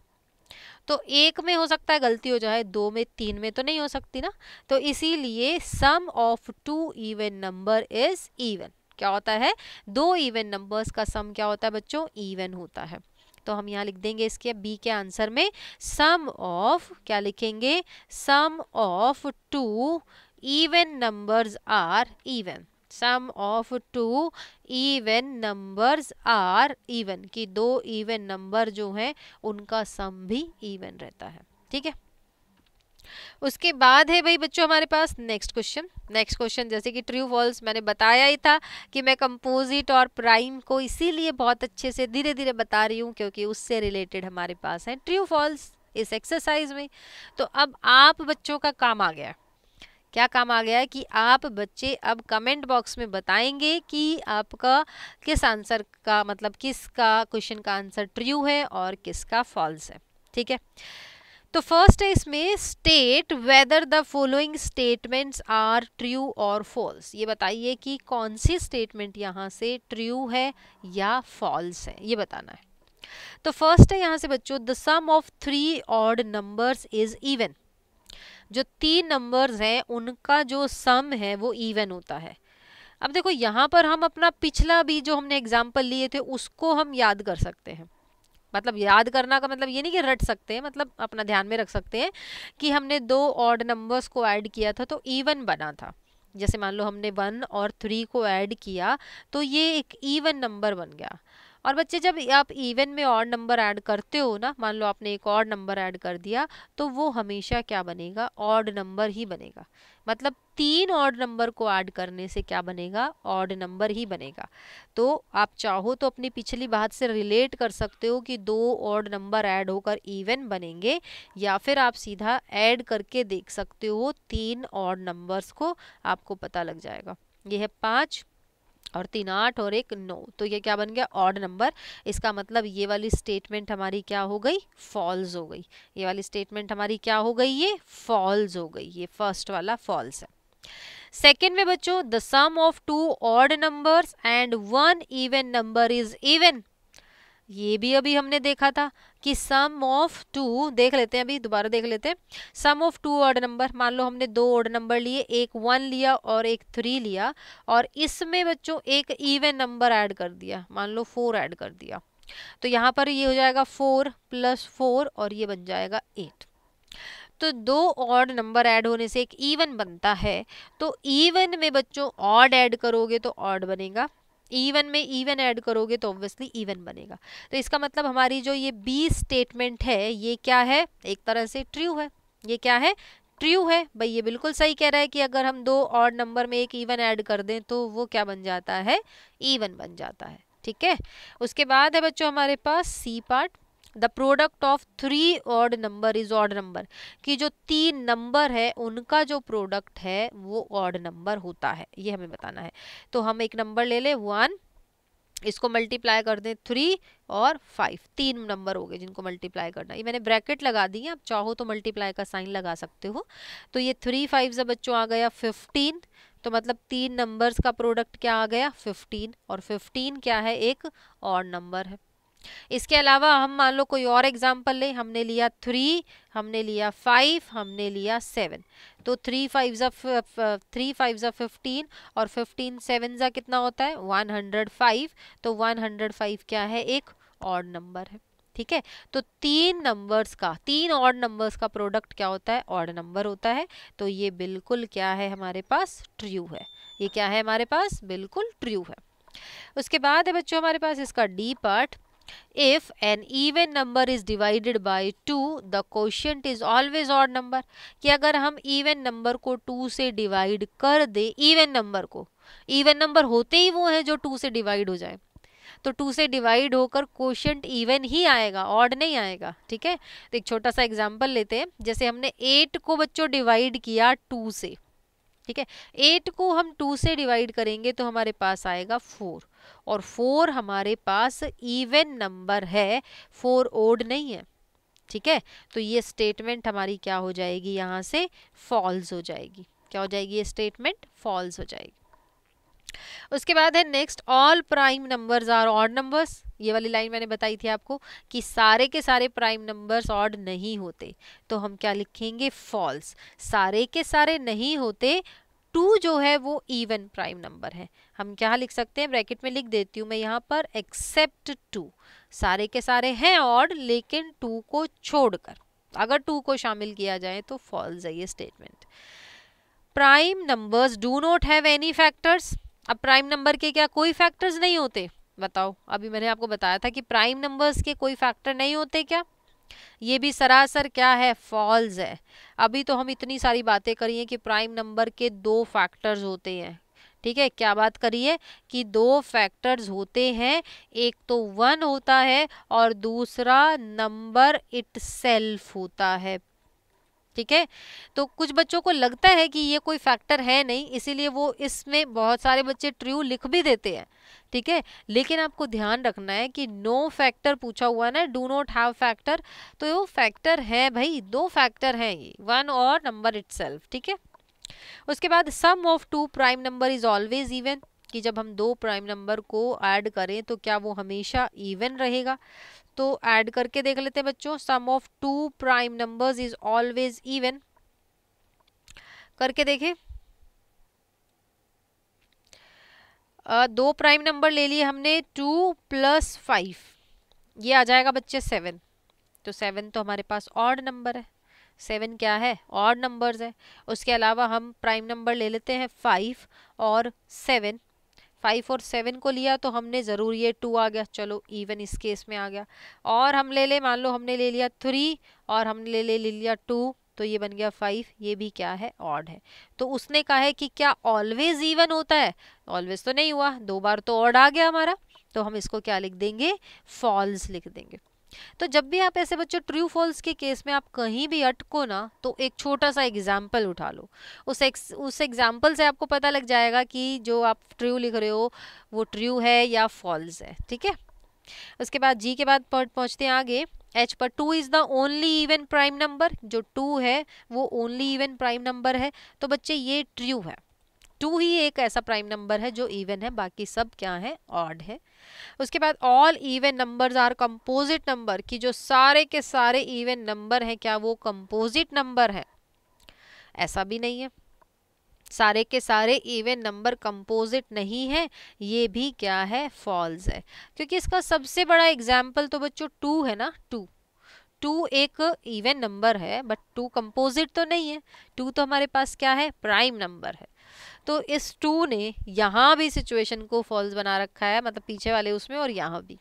तो एक में हो सकता है गलती हो जाए दो में तीन में तो नहीं हो सकती ना तो इसीलिए sum of two even number is even क्या होता है दो इवन नंबर्स का सम क्या होता है बच्चों इवन होता है तो हम यहाँ लिख देंगे इसके बी के आंसर में सम ऑफ क्या लिखेंगे sum of two even numbers are even sum of two even numbers are even कि दो इवन नंबर जो हैं उनका सम भी इवन रहता है ठीक है उसके बाद है भाई बच्चों हमारे पास नेक्स्ट क्वेश्चन नेक्स्ट क्वेश्चन जैसे कि ट्रू फॉल्स मैंने बताया ही था कि मैं कंपोजिट और प्राइम को इसीलिए बहुत अच्छे से धीरे धीरे बता रही हूँ क्योंकि उससे रिलेटेड हमारे पास है ट्रू फॉल्स इस एक्सरसाइज में तो अब आप बच्चों का काम आ गया क्या काम आ गया है कि आप बच्चे अब कमेंट बॉक्स में बताएंगे कि आपका किस आंसर का मतलब किसका क्वेश्चन का आंसर ट्रू है और किसका फॉल्स है ठीक है तो फर्स्ट है इसमें state whether the following statements are true और फॉल्स ये बताइए कि कौन सी स्टेटमेंट यहाँ से ट्रू है या फॉल्स है ये बताना है तो फर्स्ट है यहाँ से बच्चों the sum of three odd numbers is even जो तीन नंबर्स हैं उनका जो सम है वो इवन होता है अब देखो यहाँ पर हम अपना पिछला भी जो हमने एग्जाम्पल लिए थे उसको हम याद कर सकते हैं मतलब याद करना का मतलब ये नहीं कि रट सकते हैं मतलब अपना ध्यान में रख सकते हैं कि हमने दो ऑड नंबर्स को ऐड किया था तो इवन बना था जैसे मान लो हमने वन और थ्री को ऐड किया तो ये एक इवन नंबर बन गया और बच्चे जब आप इवन में और नंबर ऐड करते हो ना मान लो आपने एक और नंबर ऐड कर दिया तो वो हमेशा क्या बनेगा ऑड नंबर ही बनेगा मतलब तीन ऑड नंबर को ऐड करने से क्या बनेगा ऑड नंबर ही बनेगा तो आप चाहो तो अपनी पिछली बात से रिलेट कर सकते हो कि दो ऑड नंबर ऐड होकर इवन बनेंगे या फिर आप सीधा ऐड करके देख सकते हो तीन ऑड नंबर्स को आपको पता लग जाएगा यह है पाँच और तीन आठ और एक नौ तो ये क्या बन गया ऑड नंबर इसका मतलब ये वाली स्टेटमेंट हमारी क्या हो गई फॉल्स हो गई ये वाली स्टेटमेंट हमारी क्या हो गई ये फॉल्स हो गई ये फर्स्ट वाला फॉल्स है सेकेंड में बच्चों the sum of two odd numbers and one even number is even ये भी अभी हमने देखा था कि सम ऑफ टू देख लेते हैं अभी दोबारा देख लेते हैं sum of two odd number मान लो हमने दो ऑर्ड नंबर लिए एक वन लिया और एक थ्री लिया और इसमें बच्चों एक इवन नंबर ऐड कर दिया मान लो फोर ऐड कर दिया तो यहाँ पर ये हो जाएगा फोर प्लस फोर और ये बन जाएगा एट तो दो ऑड नंबर ऐड होने से एक ईवन बनता है तो ईवन में बच्चों ऑड ऐड करोगे तो ऑड बनेगा ईवन में ईवन ऐड करोगे तो ऑब्वियसली इवन बनेगा तो इसका मतलब हमारी जो ये बी स्टेटमेंट है ये क्या है एक तरह से ट्रू है ये क्या है ट्रू है भाई ये बिल्कुल सही कह रहा है कि अगर हम दो और नंबर में एक ईवन ऐड कर दें तो वो क्या बन जाता है ईवन बन जाता है ठीक है उसके बाद है बच्चों हमारे पास C part the product of three odd number is odd number कि जो तीन नंबर है उनका जो प्रोडक्ट है वो ऑड नंबर होता है ये हमें बताना है तो हम एक नंबर ले लें वन इसको मल्टीप्लाई कर दें थ्री और फाइव तीन नंबर हो गए जिनको मल्टीप्लाई करना ये मैंने ब्रैकेट लगा दी है आप चाहो तो मल्टीप्लाई का साइन लगा सकते हो तो ये थ्री फाइव से बच्चों आ गया फिफ्टीन तो मतलब तीन नंबर्स का प्रोडक्ट क्या आ गया फिफ्टीन और फिफ्टीन क्या है एक और नंबर है इसके अलावा हम मान लो कोई और एग्जाम्पल लें हमने लिया थ्री हमने लिया फाइव हमने लिया सेवन तो थ्री फाइव ज़ा थ्री फाइव ज़ा फिफ्टीन और फिफ्टीन सेवन ज़ा कितना होता है वन हंड्रेड फाइव तो वन हंड्रेड फाइव क्या है एक ऑड नंबर है ठीक है तो तीन नंबर्स का तीन ऑड नंबर्स का प्रोडक्ट क्या होता है ऑड नंबर होता है तो ये बिल्कुल क्या है हमारे पास ट्रू है ये क्या है हमारे पास बिल्कुल ट्रू है उसके बाद है बच्चों हमारे पास इसका D part if an even number is divided by 2 the quotient is always odd number कि अगर हम even number को 2 से divide कर दे even number को even number होते ही वो हैं जो 2 से divide हो जाए तो टू से डिवाइड होकर क्वेश्चन इवन ही आएगा ऑड नहीं आएगा ठीक है तो एक छोटा सा एग्जांपल लेते हैं जैसे हमने एट को बच्चों डिवाइड किया टू से ठीक है एट को हम टू से डिवाइड करेंगे तो हमारे पास आएगा फोर और फोर हमारे पास इवन नंबर है फोर ओड नहीं है ठीक है तो ये स्टेटमेंट हमारी क्या हो जाएगी यहाँ से फॉल्स हो जाएगी क्या हो जाएगी ये स्टेटमेंट फॉल्स हो जाएगी उसके बाद है next all prime numbers are odd numbers ये वाली लाइन मैंने बताई थी आपको कि सारे के सारे प्राइम नंबर्स ऑड नहीं होते तो हम क्या लिखेंगे फॉल्स सारे के सारे नहीं होते टू जो है वो इवन प्राइम नंबर है हम क्या लिख सकते हैं ब्रैकेट में लिख देती हूँ मैं यहाँ पर एक्सेप्ट टू सारे के सारे हैं ऑड लेकिन टू को छोड़कर अगर टू को शामिल किया जाए तो फॉल्स है ये statement prime numbers do not have any factors अब प्राइम नंबर के क्या कोई फैक्टर्स नहीं होते बताओ अभी मैंने आपको बताया था कि प्राइम नंबर्स के कोई फैक्टर नहीं होते क्या ये भी सरासर क्या है फॉल्स है अभी तो हम इतनी सारी बातें करी हैं कि प्राइम नंबर के दो फैक्टर्स होते हैं ठीक है क्या बात करिए कि दो फैक्टर्स होते हैं एक तो वन होता है और दूसरा नंबर इट होता है ठीक है तो कुछ बच्चों को लगता है कि ये कोई फैक्टर है नहीं इसीलिए वो इसमें बहुत सारे बच्चे ट्रू लिख भी देते हैं ठीक है लेकिन आपको ध्यान रखना है कि नो फैक्टर पूछा हुआ ना डू नॉट हैव फैक्टर तो वो फैक्टर है भाई दो फैक्टर हैं ये वन और नंबर इट्सेल्फ ठीक है उसके बाद sum of two prime number is always even कि जब हम दो प्राइम नंबर को ऐड करें तो क्या वो हमेशा इवन रहेगा तो ऐड करके देख लेते हैं बच्चों sum of two prime numbers is always even करके देखें दो प्राइम नंबर ले लिए हमने टू प्लस फाइव ये आ जाएगा बच्चे सेवन तो सेवन तो हमारे पास ऑड नंबर है सेवन क्या है ऑड नंबर्स है उसके अलावा हम प्राइम नंबर ले लेते हैं फाइव और सेवन फाइव और सेवन को लिया तो हमने ज़रूर ये टू आ गया चलो इवन इस केस में आ गया और हम ले ले मान लो हमने ले लिया थ्री और हमने ले ले, ले लिया टू तो ये बन गया फाइव ये भी क्या है ऑड है तो उसने कहा है कि क्या ऑलवेज इवन होता है ऑलवेज तो नहीं हुआ दो बार तो ऑड आ गया हमारा तो हम इसको क्या लिख देंगे फॉल्स लिख देंगे तो जब भी आप ऐसे बच्चों ट्रू फॉल्स के केस में आप कहीं भी अटको ना तो एक छोटा सा एग्जाम्पल उठा लो उस एक, उस एग्जाम्पल से आपको पता लग जाएगा कि जो आप ट्रू लिख रहे हो वो ट्रू है या फॉल्स है ठीक है उसके बाद जी के बाद पहुंचते हैं आगे एच पर two is the only even prime number जो टू है वो ओनली इवन प्राइम नंबर है तो बच्चे ये ट्रू है टू ही एक ऐसा प्राइम नंबर है जो इवन है बाकी सब क्या है ऑड है उसके बाद all even numbers are composite number कि जो सारे के सारे इवन नंबर हैं क्या वो कंपोजिट नंबर है ऐसा भी नहीं है सारे के सारे इवन नंबर कंपोजिट नहीं है ये भी क्या है फॉल्स है क्योंकि इसका सबसे बड़ा एग्जाम्पल तो बच्चों टू है ना टू टू एक इवन नंबर है बट टू कंपोजिट तो नहीं है टू तो हमारे पास क्या है प्राइम नंबर है तो इस टू ने यहाँ भी सिचुएशन को फॉल्स बना रखा है मतलब पीछे वाले उसमें और यहाँ भी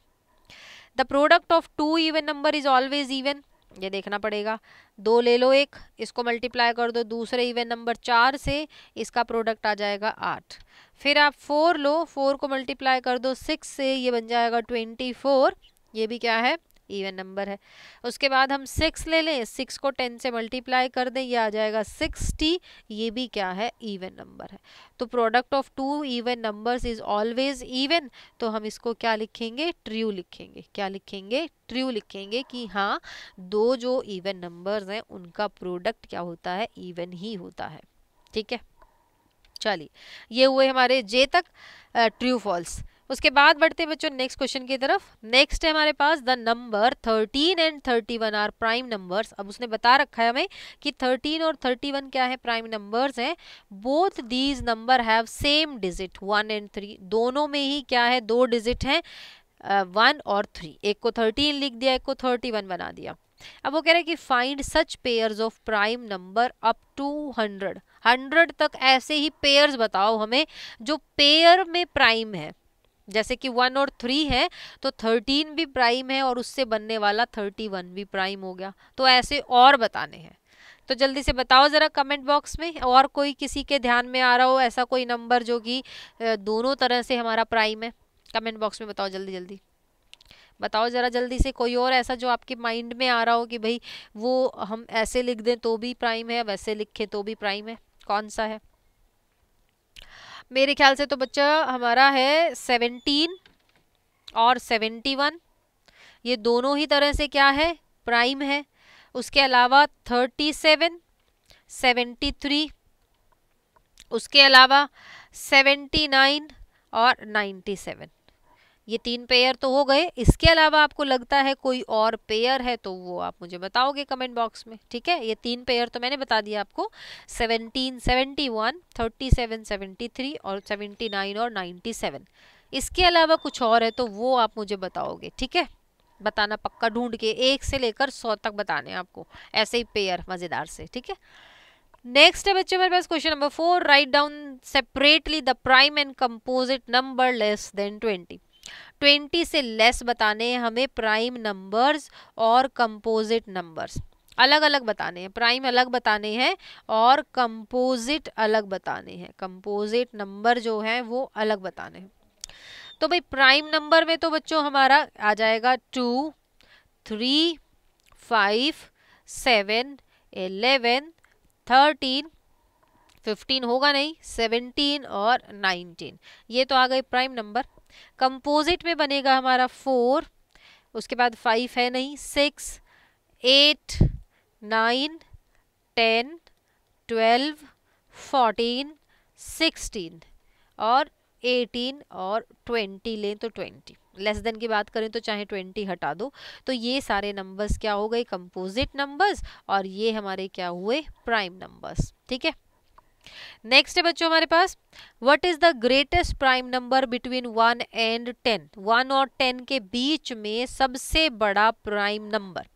the product of two even number is always even ये देखना पड़ेगा दो ले लो एक इसको मल्टीप्लाई कर दो दूसरे इवन नंबर चार से इसका प्रोडक्ट आ जाएगा आठ फिर आप फोर लो फोर को मल्टीप्लाई कर दो सिक्स से ये बन जाएगा ट्वेंटी फोर ये भी क्या है इवन नंबर है उसके बाद हम सिक्स ले लें सिक्स को टेन से मल्टीप्लाई कर दें ये आ जाएगा सिक्सटी ये भी क्या है इवन नंबर है तो product of two even numbers is always even तो हम इसको क्या लिखेंगे ट्रू लिखेंगे क्या लिखेंगे ट्रू लिखेंगे कि हाँ दो जो इवन नंबर्स हैं उनका प्रोडक्ट क्या होता है इवन ही होता है ठीक है चलिए ये हुए हमारे जे तक ट्रू फॉल्स उसके बाद बढ़ते बच्चों नेक्स्ट क्वेश्चन की तरफ नेक्स्ट है हमारे पास the number 13 and 31 one are prime numbers अब उसने बता रखा है हमें कि 13 और 31 क्या है प्राइम नंबर्स हैं both these number have same digit one and three दोनों में ही क्या है दो डिजिट हैं वन uh, और थ्री एक को थर्टीन लिख दिया एक को थर्टी वन बना दिया अब वो कह रहे हैं कि find such pairs of prime number up to hundred hundred तक ऐसे ही पेयर्स बताओ हमें जो पेयर में प्राइम है जैसे कि वन और थ्री है तो थर्टीन भी प्राइम है और उससे बनने वाला थर्टी वन भी प्राइम हो गया तो ऐसे और बताने हैं तो जल्दी से बताओ ज़रा कमेंट बॉक्स में और कोई किसी के ध्यान में आ रहा हो ऐसा कोई नंबर जो कि दोनों तरह से हमारा प्राइम है कमेंट बॉक्स में बताओ जल्दी जल्दी बताओ ज़रा जल्दी से कोई और ऐसा जो आपके माइंड में आ रहा हो कि भाई वो हम ऐसे लिख दें तो भी प्राइम है वैसे लिखें तो भी प्राइम है कौन सा है मेरे ख्याल से तो बच्चा हमारा है सेवनटीन और सेवेंटी वन ये दोनों ही तरह से क्या है प्राइम है उसके अलावा थर्टी सेवन सेवेंटी थ्री उसके अलावा सेवेंटी नाइन और नाइन्टी सेवन ये तीन पेयर तो हो गए इसके अलावा आपको लगता है कोई और पेयर है तो वो आप मुझे बताओगे कमेंट बॉक्स में ठीक है ये तीन पेयर तो मैंने बता दिया आपको seventeen seventy one thirty seven seventy three और सेवेंटी नाइन और नाइन्टी सेवन इसके अलावा कुछ और है तो वो आप मुझे बताओगे ठीक है बताना पक्का ढूंढ के एक से लेकर सौ तक बताने आपको ऐसे ही पेयर मज़ेदार से ठीक है नेक्स्ट है बच्चे मेरे पास question number four write down separately the prime and composite number less than twenty twenty से लेस बताने हैं हमें प्राइम नंबर्स और कंपोजिट नंबर्स अलग अलग बताने हैं प्राइम अलग बताने हैं और कंपोजिट अलग बताने हैं कंपोजिट नंबर जो है वो अलग बताने हैं तो भाई प्राइम नंबर में तो बच्चों हमारा आ जाएगा two three five seven eleven thirteen fifteen होगा नहीं 17 और नाइनटीन ये तो आ गए प्राइम नंबर कंपोजिट में बनेगा हमारा फोर उसके बाद फाइव है नहीं six eight nine ten twelve fourteen sixteen और एटीन और ट्वेंटी लें तो ट्वेंटी लेस देन की बात करें तो चाहे ट्वेंटी हटा दो तो ये सारे नंबर्स क्या हो गए कंपोजिट नंबर्स और ये हमारे क्या हुए प्राइम नंबर्स ठीक है नेक्स्ट है बच्चों हमारे पास what is the greatest prime number between one and ten one और टेन के बीच में सबसे बड़ा प्राइम नंबर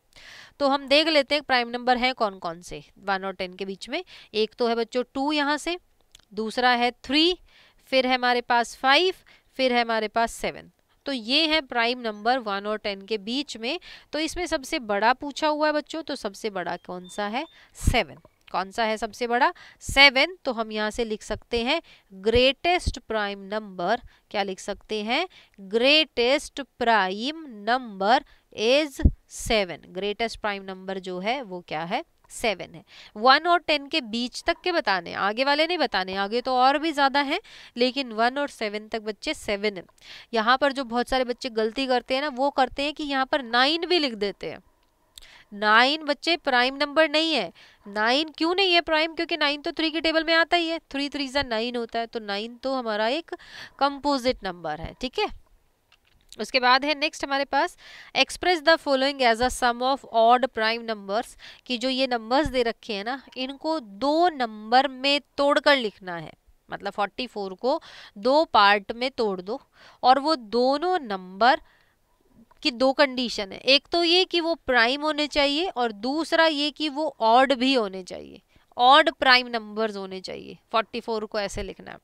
तो हम देख लेते हैं प्राइम नंबर है कौन कौन से वन और टेन के बीच में एक तो है बच्चों टू यहाँ से दूसरा है थ्री फिर है हमारे पास फाइव फिर है हमारे पास सेवन तो ये है प्राइम नंबर वन और टेन के बीच में तो इसमें सबसे बड़ा पूछा हुआ है बच्चों तो सबसे बड़ा कौन सा है सेवन कौन सा है सबसे बड़ा सेवन तो हम यहाँ से लिख सकते हैं ग्रेटेस्ट प्राइम नंबर क्या लिख सकते हैं greatest prime number is seven greatest prime number जो है वो क्या है सेवन है वन और टेन के बीच तक के बताने आगे वाले नहीं बताने आगे तो और भी ज़्यादा हैं लेकिन वन और सेवन तक बच्चे सेवन है यहाँ पर जो बहुत सारे बच्चे गलती करते हैं ना वो करते हैं कि यहाँ पर नाइन भी लिख देते हैं नाइन बच्चे प्राइम नंबर नहीं है नाइन क्यों नहीं है प्राइम क्योंकि नाइन तो थ्री के टेबल में आता ही है थ्री थ्री ज़ा नाइन होता है तो नाइन तो हमारा एक कंपोजिट नंबर है ठीक है उसके बाद है नेक्स्ट हमारे पास express the following as a sum of odd prime numbers कि जो ये नंबर्स दे रखे हैं ना इनको दो नंबर में तोड़कर लिखना है मतलब 44 को दो पार्ट में तोड़ दो और वो दोनों नंबर इसकी दो कंडीशन है एक तो ये कि वो प्राइम होने चाहिए और दूसरा ये कि वो ऑड भी होने चाहिए ऑड प्राइम नंबर्स होने चाहिए 44 को ऐसे लिखना है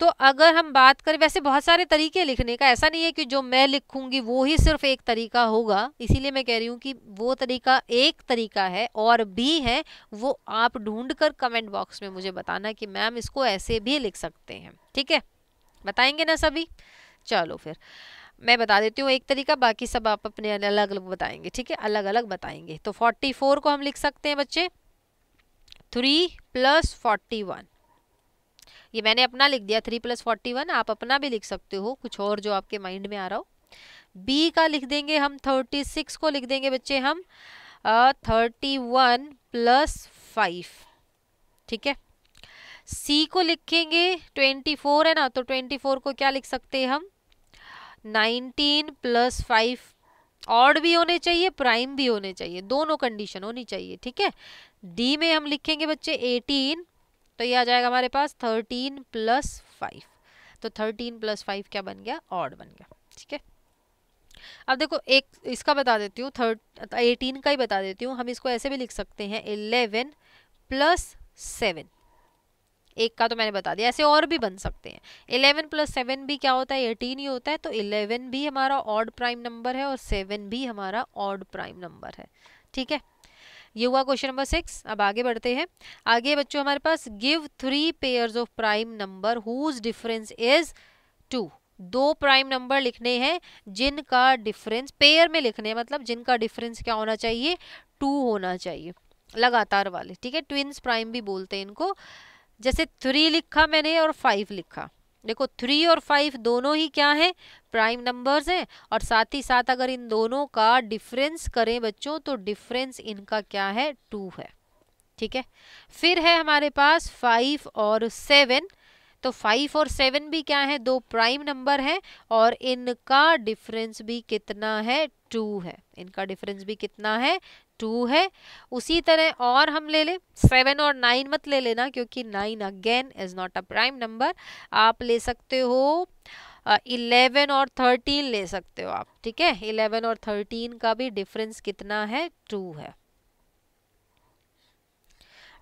तो अगर हम बात करें वैसे बहुत सारे तरीके लिखने का ऐसा नहीं है कि जो मैं लिखूंगी वो ही सिर्फ एक तरीका होगा इसीलिए मैं कह रही हूँ कि वो तरीका एक तरीका है और भी है वो आप ढूंढ कर कमेंट बॉक्स में मुझे बताना कि मैम इसको ऐसे भी लिख सकते हैं ठीक है बताएंगे ना सभी चलो फिर मैं बता देती हूँ एक तरीका बाकी सब आप अपने अलग अलग बताएंगे ठीक है अलग अलग बताएंगे तो फोर्टी फोर को हम लिख सकते हैं बच्चे थ्री प्लस फोर्टी वन ये मैंने अपना लिख दिया थ्री प्लस फोर्टी वन आप अपना भी लिख सकते हो कुछ और जो आपके माइंड में आ रहा हो बी का लिख देंगे हम थर्टी सिक्स को लिख देंगे बच्चे हम थर्टी वन प्लस फाइव ठीक है सी को लिखेंगे ट्वेंटी फोर है ना तो ट्वेंटी फोर को क्या लिख सकते हैं हम नाइनटीन प्लस फाइव ऑड भी होने चाहिए प्राइम भी होने चाहिए दोनों कंडीशन होनी चाहिए ठीक है डी में हम लिखेंगे बच्चे एटीन तो ये आ जाएगा हमारे पास थर्टीन प्लस फाइव तो थर्टीन प्लस फाइव क्या बन गया ऑड बन गया ठीक है अब देखो एक इसका बता देती हूँ थर्ट एटीन का ही बता देती हूँ हम इसको ऐसे भी लिख सकते हैं इलेवन प्लस सेवन एक का तो मैंने बता दिया ऐसे और भी बन सकते हैं इलेवन प्लस सेवन भी क्या होता है एटीन ही होता है तो इलेवन भी हमारा ऑड प्राइम नंबर है और सेवन भी हमारा ऑड प्राइम नंबर है ठीक है ये हुआ क्वेश्चन नंबर सिक्स अब आगे बढ़ते हैं आगे बच्चों हमारे पास give three pair of prime number whose difference is two दो प्राइम नंबर लिखने हैं जिनका डिफरेंस पेयर में लिखने हैं मतलब जिनका डिफरेंस क्या होना चाहिए टू होना चाहिए लगातार वाले ठीक है ट्विंस प्राइम भी बोलते हैं इनको जैसे थ्री लिखा मैंने और फाइव लिखा देखो थ्री और फाइव दोनों ही क्या हैं प्राइम नंबर्स हैं और साथ ही साथ अगर इन दोनों का डिफरेंस करें बच्चों तो डिफरेंस इनका क्या है टू है ठीक है फिर है हमारे पास फाइव और सेवन तो फाइव और सेवन भी क्या है दो प्राइम नंबर है और इनका डिफरेंस भी कितना है टू है इनका डिफरेंस भी कितना है टू है उसी तरह और हम ले लें सेवन और नाइन मत ले लेना क्योंकि nine again is not a prime number आप ले सकते हो इलेवन और थर्टीन ले सकते हो आप ठीक है इलेवन और थर्टीन का भी डिफरेंस कितना है टू है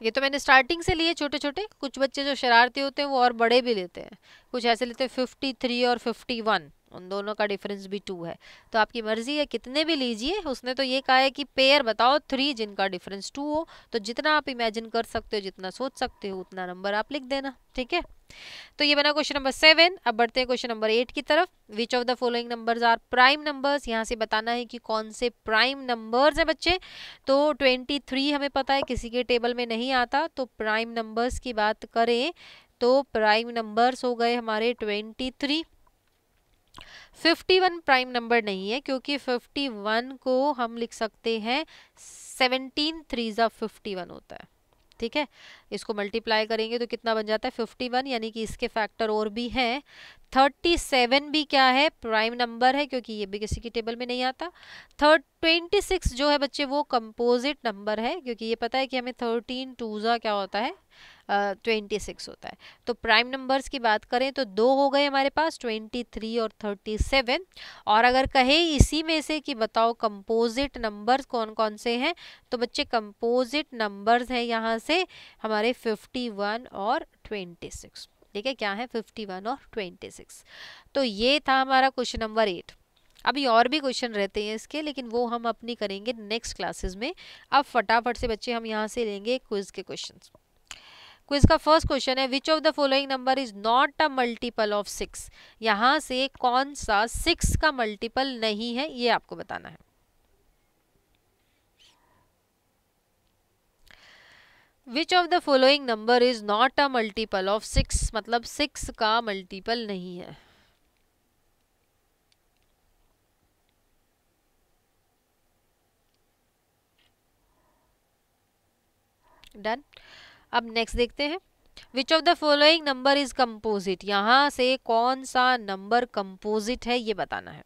ये तो मैंने स्टार्टिंग से लिए छोटे छोटे कुछ बच्चे जो शरारती होते हैं वो और बड़े भी लेते हैं कुछ ऐसे लेते हैं फिफ्टी थ्री और फिफ्टी वन उन दोनों का डिफरेंस भी टू है तो आपकी मर्जी है कितने भी लीजिए उसने तो ये कहा है कि पेयर बताओ थ्री जिनका डिफरेंस टू हो तो जितना आप इमेजिन कर सकते हो जितना सोच सकते हो उतना नंबर आप लिख देना ठीक है तो ये बना क्वेश्चन नंबर सेवन अब बढ़ते हैं क्वेश्चन नंबर एट की तरफ which of the following numbers are prime numbers यहाँ से बताना है कि कौन से प्राइम नंबर्स हैं बच्चे तो ट्वेंटी थ्री हमें पता है किसी के टेबल में नहीं आता तो प्राइम नंबर्स की बात करें तो प्राइम नंबर्स हो गए हमारे ट्वेंटी थ्री 51 प्राइम नंबर नहीं है क्योंकि 51 को हम लिख सकते हैं 17 थ्री ज़ा फिफ्टी होता है ठीक है इसको मल्टीप्लाई करेंगे तो कितना बन जाता है 51 यानी कि इसके फैक्टर और भी हैं 37 भी क्या है प्राइम नंबर है क्योंकि ये भी किसी की टेबल में नहीं आता थर्ड ट्वेंटी जो है बच्चे वो कंपोजिट नंबर है क्योंकि ये पता है कि हमें टू टूज़ा क्या होता है ट्वेंटी सिक्स होता है तो प्राइम नंबर्स की बात करें तो दो हो गए हमारे पास ट्वेंटी थ्री और थर्टी सेवन और अगर कहें इसी में से कि बताओ कंपोजिट नंबर्स कौन कौन से हैं तो बच्चे कंपोजिट नंबर्स हैं यहाँ से हमारे फिफ्टी वन और ट्वेंटी सिक्स ठीक है क्या है फिफ्टी वन और ट्वेंटी सिक्स तो ये था हमारा क्वेश्चन नंबर एट अभी और भी क्वेश्चन रहते हैं इसके लेकिन वो हम अपनी करेंगे नेक्स्ट क्लासेस में अब फटाफट से बच्चे हम यहाँ से लेंगे क्विज के क्वेश्चंस क्विज का फर्स्ट क्वेश्चन है which of the following number is not a multiple of six यहाँ से कौन सा सिक्स का मल्टीपल नहीं है ये आपको बताना है which of the following number is not a multiple of six मतलब सिक्स का मल्टीपल नहीं है डन अब नेक्स्ट देखते हैं which of the following number is composite यहाँ से कौन सा नंबर कंपोजिट है ये बताना है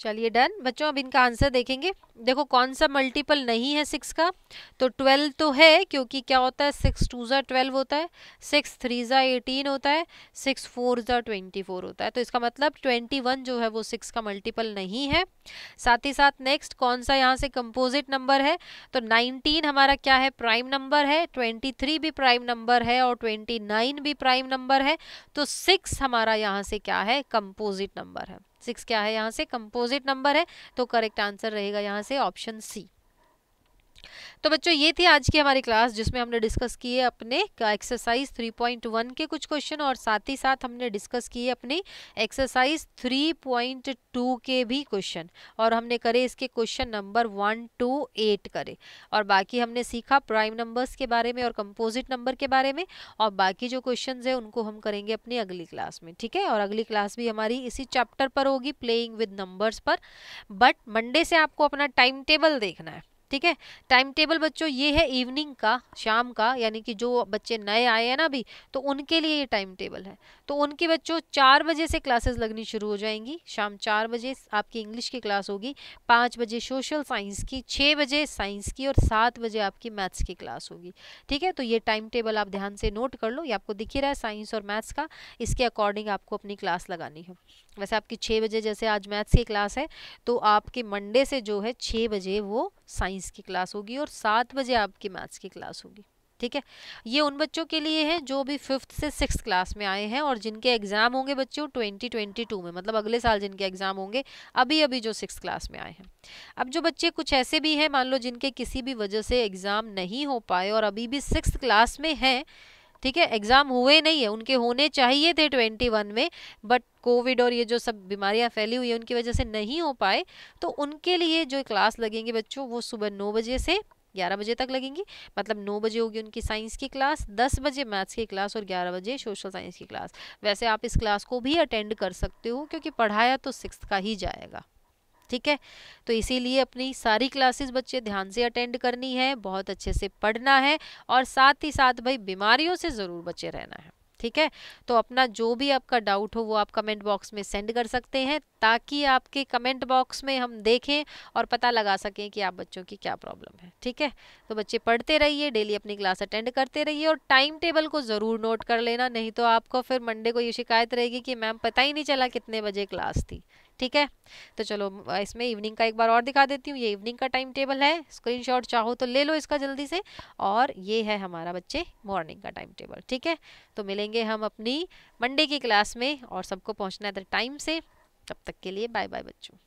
चलिए डन बच्चों अब इनका आंसर देखेंगे देखो कौन सा मल्टीपल नहीं है सिक्स का तो ट्वेल्व तो है क्योंकि क्या होता है सिक्स टू ज़ा ट्वेल्व होता है सिक्स थ्री ज़ा एटीन होता है सिक्स फोर ज़ा ट्वेंटी फोर होता है तो इसका मतलब ट्वेंटी वन जो है वो सिक्स का मल्टीपल नहीं है साथ ही साथ नेक्स्ट कौन सा यहाँ से कंपोजिट नंबर है तो नाइनटीन हमारा क्या है प्राइम नंबर है ट्वेंटी थ्री भी प्राइम नंबर है और ट्वेंटी नाइन भी प्राइम नंबर है तो सिक्स हमारा यहाँ से क्या है कंपोजिट नंबर है सिक्स क्या है यहाँ से कंपोजिट नंबर है तो करेक्ट आंसर रहेगा यहाँ से ऑप्शन सी तो बच्चों ये थी आज की हमारी क्लास जिसमें हमने डिस्कस किए अपने एक्सरसाइज 3.1 के कुछ क्वेश्चन और साथ ही साथ हमने डिस्कस किए अपनी एक्सरसाइज 3.2 के भी क्वेश्चन और हमने करे इसके question number one two eight करे और बाकी हमने सीखा प्राइम नंबर्स के बारे में और कंपोजिट नंबर के बारे में और बाकी जो क्वेश्चन है उनको हम करेंगे अपनी अगली क्लास में ठीक है और अगली क्लास भी हमारी इसी चैप्टर पर होगी प्लेइंग विद नंबर्स पर बट मंडे से आपको अपना टाइम टेबल देखना है ठीक है टाइम टेबल बच्चों ये है इवनिंग का शाम का यानी कि जो बच्चे नए आए हैं ना अभी तो उनके लिए ये टाइम टेबल है तो उनके बच्चों चार बजे से क्लासेस लगनी शुरू हो जाएंगी शाम चार बजे आपकी इंग्लिश की क्लास होगी पाँच बजे सोशल साइंस की छः बजे साइंस की और सात बजे आपकी मैथ्स की क्लास होगी ठीक है तो ये टाइम टेबल आप ध्यान से नोट कर लो ये आपको दिख ही रहा है साइंस और मैथ्स का इसके अकॉर्डिंग आपको अपनी क्लास लगानी है वैसे आपकी छः बजे जैसे आज मैथ्स की क्लास है तो आपके मंडे से जो है छः बजे वो साइंस की क्लास होगी और सात बजे आपकी मैथ्स की क्लास होगी ठीक है ये उन बच्चों के लिए है जो अभी फिफ्थ से सिक्स क्लास में आए हैं और जिनके एग्ज़ाम होंगे बच्चों ट्वेंटी ट्वेंटी टू में मतलब अगले साल जिनके एग्ज़ाम होंगे अभी अभी जो सिक्स क्लास में आए हैं अब जो बच्चे कुछ ऐसे भी हैं मान लो जिनके किसी भी वजह से एग्ज़ाम नहीं हो पाए और अभी भी सिक्स क्लास में हैं ठीक है एग्ज़ाम हुए नहीं है उनके होने चाहिए थे ट्वेंटी वन में बट कोविड और ये जो सब बीमारियां फैली हुई है उनकी वजह से नहीं हो पाए तो उनके लिए जो क्लास लगेंगे बच्चों वो सुबह नौ बजे से ग्यारह बजे तक लगेंगी मतलब नौ बजे होगी उनकी साइंस की क्लास दस बजे मैथ्स की क्लास और ग्यारह बजे सोशल साइंस की क्लास वैसे आप इस क्लास को भी अटेंड कर सकते हो क्योंकि पढ़ाया तो सिक्स का ही जाएगा ठीक है तो इसीलिए अपनी सारी क्लासेस बच्चे ध्यान से अटेंड करनी है बहुत अच्छे से पढ़ना है और साथ ही साथ भाई बीमारियों से ज़रूर बचे रहना है ठीक है तो अपना जो भी आपका डाउट हो वो आप कमेंट बॉक्स में सेंड कर सकते हैं ताकि आपके कमेंट बॉक्स में हम देखें और पता लगा सकें कि आप बच्चों की क्या प्रॉब्लम है ठीक है तो बच्चे पढ़ते रहिए डेली अपनी क्लास अटेंड करते रहिए और टाइम टेबल को ज़रूर नोट कर लेना नहीं तो आपको फिर मंडे को ये शिकायत रहेगी कि मैम पता ही नहीं चला कितने बजे क्लास थी ठीक है तो चलो इसमें इवनिंग का एक बार और दिखा देती हूँ ये इवनिंग का टाइम टेबल है स्क्रीनशॉट चाहो तो ले लो इसका जल्दी से और ये है हमारा बच्चे मॉर्निंग का टाइम टेबल ठीक है तो मिलेंगे हम अपनी मंडे की क्लास में और सबको पहुँचना है टाइम से तब तक के लिए बाय बाय बच्चों